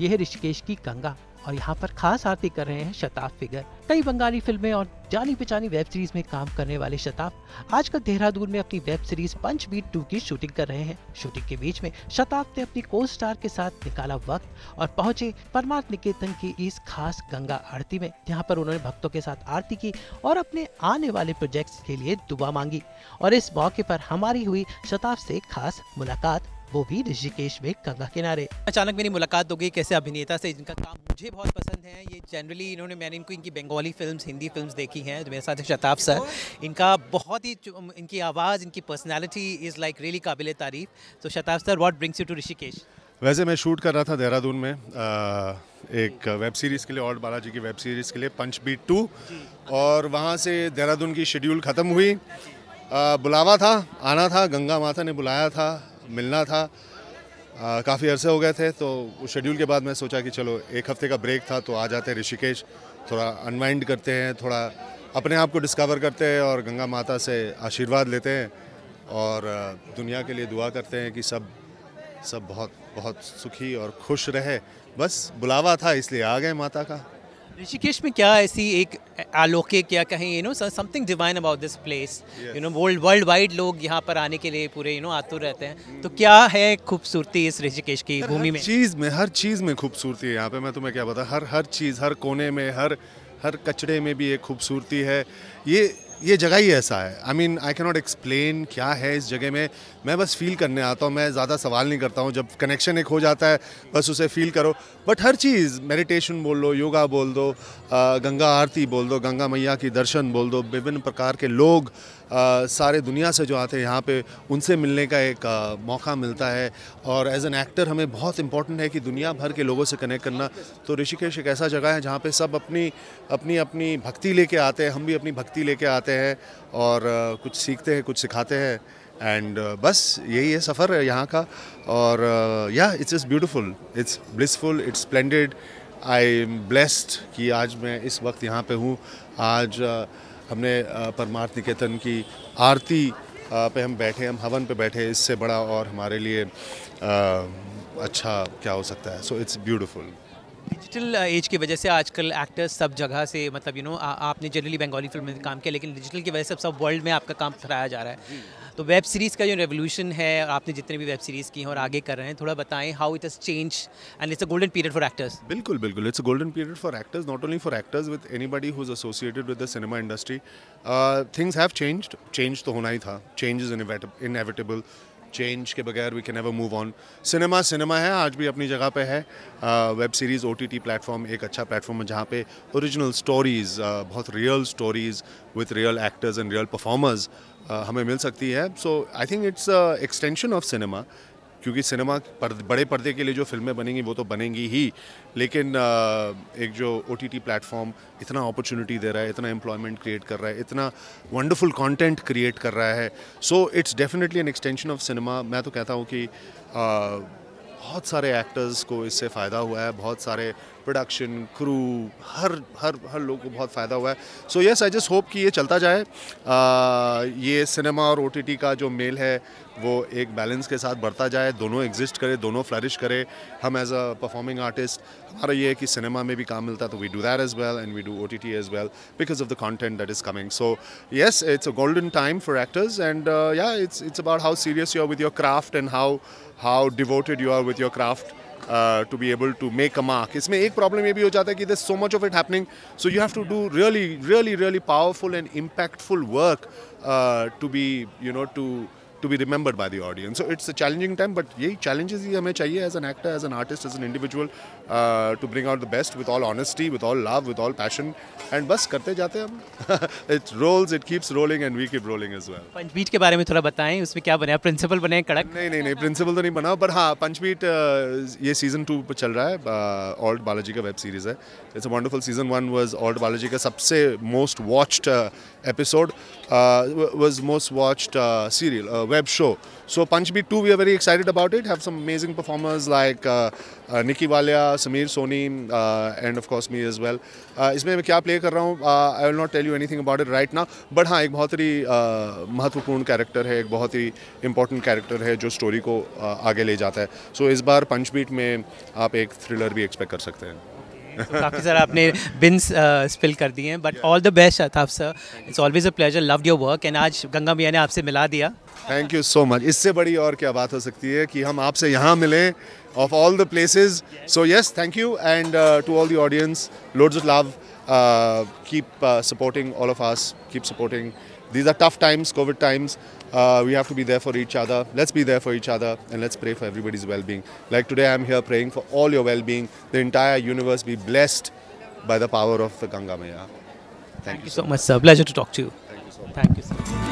यह है ऋषिकेश की गंगा और यहाँ पर खास आरती कर रहे हैं शताब फिगर कई बंगाली फिल्में और जानी पहचानी वेब सीरीज में काम करने वाले शताब आजकल देहरादून में अपनी web series Punch Beat two की शूटिंग कर रहे हैं शूटिंग के बीच में शताब ने अपनी को स्टार के साथ निकाला वक्त और पहुंचे परमार्थ निकेतन की इस खास गंगा आरती में यहाँ पर उन्होंने भक्तों के साथ आरती की और अपने आने वाले प्रोजेक्ट के लिए दुआ मांगी और इस मौके पर हमारी हुई शताब से खास मुलाकात वो भी ऋषिकेश में गंगा किनारे अचानक मेरी मुलाकात हो गई कैसे अभिनेता से जिनका काम मुझे बहुत पसंद है ये जनरली इन्होंने मैंने इनको इनकी बंगाली फिल्म हिंदी फिल्म देखी हैं जो मेरे साथ शताब सर इनका बहुत ही इनकी आवाज़ इनकी पर्सनैलिटी इज़ लाइक रियली काबिल तारीफ तो Shataf sir what brings you to Rishikesh वैसे मैं शूट कर रहा था देहरादून में आ, एक वेब सीरीज़ के लिए और बालाजी की वेब सीरीज़ के लिए पंच बीट टू और वहाँ से देहरादून की शेड्यूल ख़त्म हुई आ, बुलावा था आना था गंगा माता ने बुलाया था मिलना था काफ़ी अरसे हो गए थे तो उस शेड्यूल के बाद मैं सोचा कि चलो एक हफ्ते का ब्रेक था तो आ जाते हैं ऋषिकेश थोड़ा अनवाइंड करते हैं थोड़ा अपने आप को डिस्कवर करते हैं और गंगा माता से आशीर्वाद लेते हैं और दुनिया के लिए दुआ करते हैं कि सब सब बहुत बहुत सुखी और खुश रहे बस बुलावा था इसलिए आ गए माता का ऋषिकेश में क्या ऐसी एक अलौकिक क्या कहें you know something divine about this place you know world worldwide लोग यहाँ पर आने के लिए पूरे यू नो आतुर रहते हैं तो hmm. क्या है खूबसूरती इस ऋषिकेश की भूमि में चीज़ में हर चीज़ में खूबसूरती है यहाँ पे मैं तुम्हें क्या बता हर हर चीज़ हर कोने में हर हर कचड़े में भी एक खूबसूरती है ये ये जगह ही ऐसा है I mean I cannot explain क्या है इस जगह में मैं बस फील करने आता हूँ मैं ज़्यादा सवाल नहीं करता हूँ जब कनेक्शन एक हो जाता है बस उसे फील करो बट हर चीज़ मेडिटेशन बोल दो योगा बोल दो गंगा आरती बोल दो गंगा मैया की दर्शन बोल दो विभिन्न प्रकार के लोग सारे दुनिया से जो आते हैं यहाँ पे उनसे मिलने का एक मौका मिलता है और एज एन एक्टर हमें बहुत इंपॉर्टेंट है कि दुनिया भर के लोगों से कनेक्ट करना तो ऋषिकेश एक ऐसा जगह है जहाँ पे सब अपनी अपनी अपनी भक्ति लेके आते हैं हम भी अपनी भक्ति लेके आते हैं और कुछ सीखते हैं कुछ सिखाते हैं एंड बस यही है सफ़र है यहाँ का और या it's is beautiful it's blissful it's splendid I am blessed कि आज मैं इस वक्त यहाँ पे हूँ आज uh, हमने परमार्थ निकेतन की आरती पे हम बैठे हम हवन पे बैठे इससे बड़ा और हमारे लिए अच्छा क्या हो सकता है so it's beautiful digital age uh, की वजह से आजकल एक्टर्स सब जगह से मतलब यू you नो know, आपने जनरली बंगाली फिल्म में काम किया लेकिन डिजिटल की वजह से सब वर्ल्ड में आपका काम फहराया जा रहा है तो वेब सीरीज़ का जो रेवोल्यूशन है आपने जितने भी वेब सीरीज़ की हैं और आगे कर रहे हैं थोड़ा बताएं how it has change and it's a golden period for actors बिल्कुल बिल्कुल it's a golden period for actors not only for actors with anybody who associated with the cinema industry things have changed change तो होना ही था change is in inevitable change के बगैर we can never move on cinema cinema है आज भी अपनी जगह पे है web series O T platform एक अच्छा प्लेटफॉर्म है जहाँ पे ओरिजिनल स्टोरीज़ बहुत real stories with real actors and real performers हमें मिल सकती है so I think it's extension of cinema क्योंकि सिनेमा पर, बड़े पर्दे के लिए जो फिल्में बनेंगी वो तो बनेंगी ही लेकिन एक जो ओ टी टी प्लेटफॉर्म इतना अपॉर्चुनिटी दे रहा है इतना एम्प्लॉयमेंट क्रिएट कर रहा है इतना वंडरफुल कंटेंट क्रिएट कर रहा है so it's definitely an extension of cinema मैं तो कहता हूँ कि बहुत सारे एक्टर्स को इससे फ़ायदा हुआ है बहुत सारे प्रोडक्शन क्रू हर हर हर लोग को बहुत फ़ायदा हुआ है so yes I just hope कि ये चलता जाए आ, ये सिनेमा और ओटीटी का जो मेल है वो एक बैलेंस के साथ बढ़ता जाए दोनों एग्जिस्ट करे दोनों फ्लरिश करे हम एज अ परफॉर्मिंग आर्टिस्ट हमारा ये है कि सिनेमा में भी काम मिलता है तो we do that as well and we do O T T as well because of the content that is coming so yes it's a golden time for actors and yeah it's it's about how serious you are with your craft and how how devoted you are with your craft Uh, to be able to make a mark. इसमें एक problem ये भी हो जाता है there's so much of it happening, so you have to do really, really, really powerful and impactful work uh, to be, you know, to to be remembered by the audience. So it's a challenging time, but यही challenges ही हमें चाहिए as an actor, as an artist, as an individual uh, to bring out the best with all honesty, with all love, with all passion. And बस करते जाते हम It rolls, it keeps rolling and we keep rolling as well. पंचमीट के बारे में थोड़ा बताएं उसमें क्या बने प्रिंसिपल बने कड़क नहीं नहीं नहीं प्रिंसिपल तो नहीं बना बट हाँ पंचमीट ये सीजन टू पर चल रहा है ऑल्ट बालाजी का वेब सीरीज़ है it's a wonderful season one was Alt Balaji का सबसे most watched episode uh, uh, was most watched uh, serial, uh, web show. So Punch Beat 2, we are very excited about it. Have some amazing performers like uh, uh, Nikki Walia, Samir Soni, uh, and of course me as well. इसमें मैं क्या play कर रहा हूँ I will not tell you anything about it right ना but हाँ एक बहुत ही महत्वपूर्ण कैरेक्टर है एक बहुत ही इंपॉर्टेंट कैरेक्टर है जो स्टोरी को आगे ले जाता है सो so, इस बार पंचबीट में आप एक थ्रिलर भी एक्सपेक्ट कर सकते हैं तो काफ़ी सारा आपने बिन्स स्पिल uh, कर दिए हैं but all the best Athaf sir it's always a pleasure love your work and आज गंगा मैया ने आपसे मिला दिया थैंक यू सो मच इससे बड़ी और क्या बात हो सकती है कि हम आपसे यहाँ मिलें of all the places so yes thank you and to all the audience loads of love Uh, keep uh, supporting all of us, keep supporting. These are tough times, COVID times. Uh, we have to be there for each other. Let's be there for each other and let's pray for everybody's well being. Like today, I'm here praying for all your well being, the entire universe be blessed by the power of the Ganga Maya. Thank, Thank you, so much, much, sir. Pleasure to talk to you. Thank you so much. Thank you, sir.